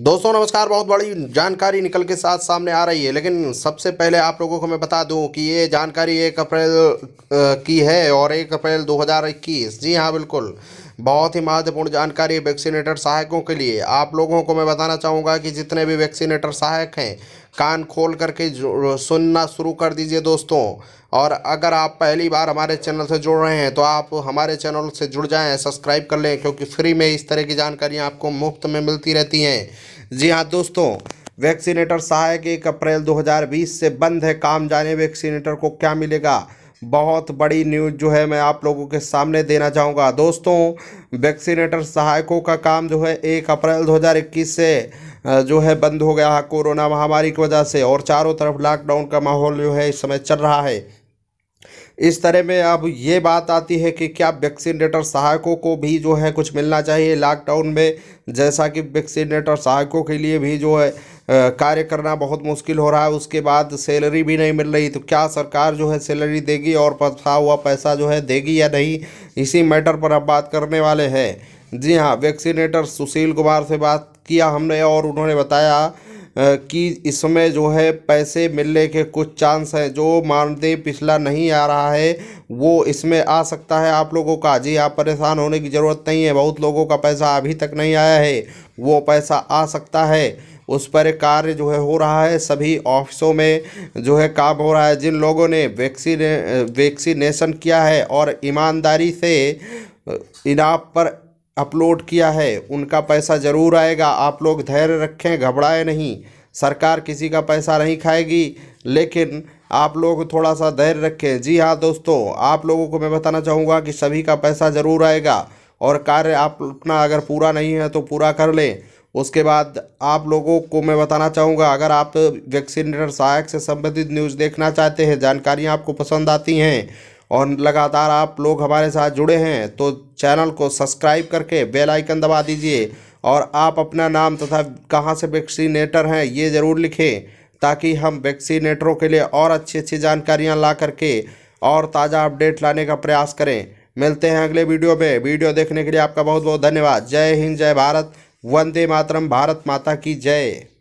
दोस्तों नमस्कार बहुत बड़ी जानकारी निकल के साथ सामने आ रही है लेकिन सबसे पहले आप लोगों को मैं बता दूं कि ये जानकारी एक अप्रैल की है और एक अप्रैल 2021 जी हाँ बिल्कुल बहुत ही महत्वपूर्ण जानकारी वैक्सीनेटर सहायकों के लिए आप लोगों को मैं बताना चाहूँगा कि जितने भी वैक्सीनेटर सहायक हैं कान खोल करके सुनना शुरू कर दीजिए दोस्तों और अगर आप पहली बार हमारे चैनल से जुड़ रहे हैं तो आप हमारे चैनल से जुड़ जाएं सब्सक्राइब कर लें क्योंकि फ्री में इस तरह की जानकारियाँ आपको मुफ्त में मिलती रहती हैं जी हाँ दोस्तों वैक्सीनेटर सहायक एक अप्रैल 2020 से बंद है काम जाने वैक्सीनेटर को क्या मिलेगा बहुत बड़ी न्यूज़ जो है मैं आप लोगों के सामने देना चाहूँगा दोस्तों वैक्सीनेटर सहायकों का काम जो है एक अप्रैल 2021 से जो है बंद हो गया है कोरोना महामारी की वजह से और चारों तरफ लॉकडाउन का माहौल जो है इस समय चल रहा है इस तरह में अब ये बात आती है कि क्या वैक्सीनेटर सहायकों को भी जो है कुछ मिलना चाहिए लॉकडाउन में जैसा कि वैक्सीनेटर सहायकों के लिए भी जो है कार्य करना बहुत मुश्किल हो रहा है उसके बाद सैलरी भी नहीं मिल रही तो क्या सरकार जो है सैलरी देगी और फंसा हुआ पैसा जो है देगी या नहीं इसी मैटर पर हम बात करने वाले हैं जी हाँ वैक्सीनेटर सुशील कुमार से बात किया हमने और उन्होंने बताया कि इसमें जो है पैसे मिलने के कुछ चांस हैं जो मानदेय पिछला नहीं आ रहा है वो इसमें आ सकता है आप लोगों का जी आप हाँ, परेशान होने की ज़रूरत नहीं है बहुत लोगों का पैसा अभी तक नहीं आया है वो पैसा आ सकता है उस पर कार्य जो है हो रहा है सभी ऑफिसों में जो है काम हो रहा है जिन लोगों ने वैक्सीने वैक्सीनेशन किया है और ईमानदारी से इनाप पर अपलोड किया है उनका पैसा ज़रूर आएगा आप लोग धैर्य रखें घबराए नहीं सरकार किसी का पैसा नहीं खाएगी लेकिन आप लोग थोड़ा सा धैर्य रखें जी हाँ दोस्तों आप लोगों को मैं बताना चाहूँगा कि सभी का पैसा ज़रूर आएगा और कार्य आप अपना अगर पूरा नहीं है तो पूरा कर लें उसके बाद आप लोगों को मैं बताना चाहूँगा अगर आप वैक्सीनेटर सहायक से संबंधित न्यूज़ देखना चाहते हैं जानकारियाँ आपको पसंद आती हैं और लगातार आप लोग हमारे साथ जुड़े हैं तो चैनल को सब्सक्राइब करके बेल आइकन दबा दीजिए और आप अपना नाम तथा कहाँ से वैक्सीनेटर हैं ये ज़रूर लिखें ताकि हम वैक्सीनेटरों के लिए और अच्छी अच्छी जानकारियाँ ला करके और ताज़ा अपडेट लाने का प्रयास करें मिलते हैं अगले वीडियो में वीडियो देखने के लिए आपका बहुत बहुत धन्यवाद जय हिंद जय भारत वंदे मातरम भारत माता की जय